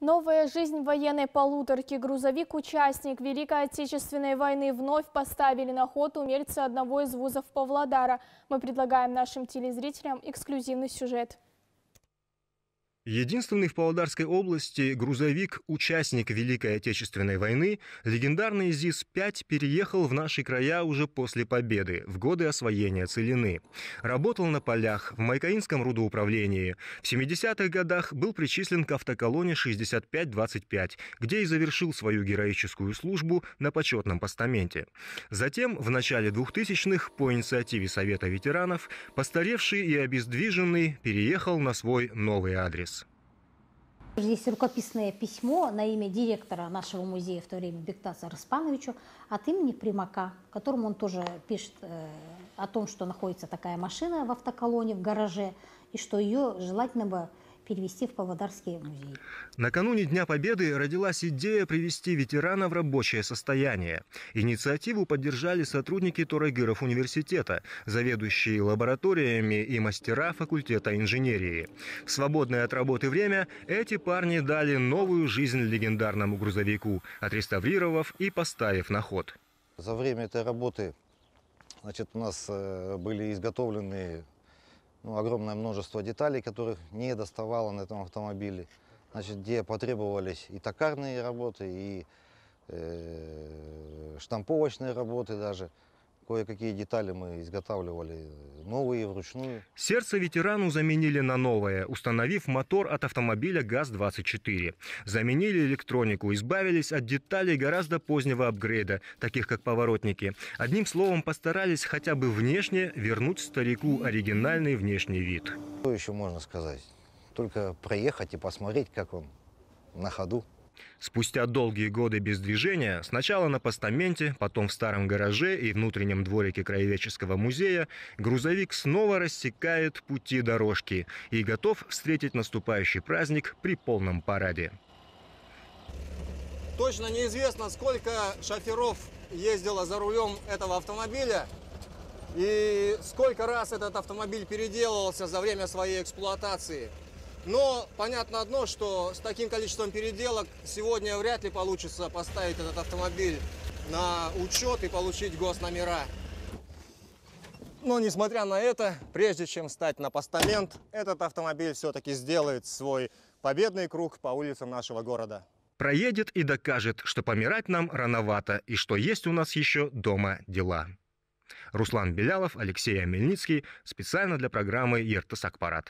Новая жизнь военной полуторки грузовик-участник Великой Отечественной войны вновь поставили на ход умельцы одного из вузов Павлодара. Мы предлагаем нашим телезрителям эксклюзивный сюжет. Единственный в Павлодарской области грузовик-участник Великой Отечественной войны, легендарный ЗИС-5 переехал в наши края уже после победы, в годы освоения Целины. Работал на полях, в Майкаинском рудоуправлении. В 70-х годах был причислен к автоколоне 6525, где и завершил свою героическую службу на почетном постаменте. Затем, в начале 2000-х, по инициативе Совета ветеранов, постаревший и обездвиженный переехал на свой новый адрес. Есть рукописное письмо на имя директора нашего музея в то время Бектаса Распановичу от имени Примака, которому он тоже пишет э, о том, что находится такая машина в автоколоне, в гараже, и что ее желательно бы перевести в Павлодарский музей. Накануне Дня Победы родилась идея привести ветерана в рабочее состояние. Инициативу поддержали сотрудники Торагиров университета, заведующие лабораториями и мастера факультета инженерии. В свободное от работы время эти парни дали новую жизнь легендарному грузовику, отреставрировав и поставив на ход. За время этой работы значит, у нас э, были изготовлены ну, огромное множество деталей, которых не доставало на этом автомобиле. Значит, где потребовались и токарные работы, и э, штамповочные работы даже. Кое-какие детали мы изготавливали новые, вручную. Сердце ветерану заменили на новое, установив мотор от автомобиля ГАЗ-24. Заменили электронику, избавились от деталей гораздо позднего апгрейда, таких как поворотники. Одним словом, постарались хотя бы внешне вернуть старику оригинальный внешний вид. Что еще можно сказать? Только проехать и посмотреть, как он на ходу. Спустя долгие годы без движения, сначала на постаменте, потом в старом гараже и внутреннем дворике Краеведческого музея, грузовик снова рассекает пути дорожки и готов встретить наступающий праздник при полном параде. Точно неизвестно, сколько шоферов ездило за рулем этого автомобиля и сколько раз этот автомобиль переделывался за время своей эксплуатации – но понятно одно, что с таким количеством переделок сегодня вряд ли получится поставить этот автомобиль на учет и получить госномера. Но несмотря на это, прежде чем стать на постамент, этот автомобиль все-таки сделает свой победный круг по улицам нашего города. Проедет и докажет, что помирать нам рановато и что есть у нас еще дома дела. Руслан Белялов, Алексей Амельницкий. Специально для программы «Ертасакпарат».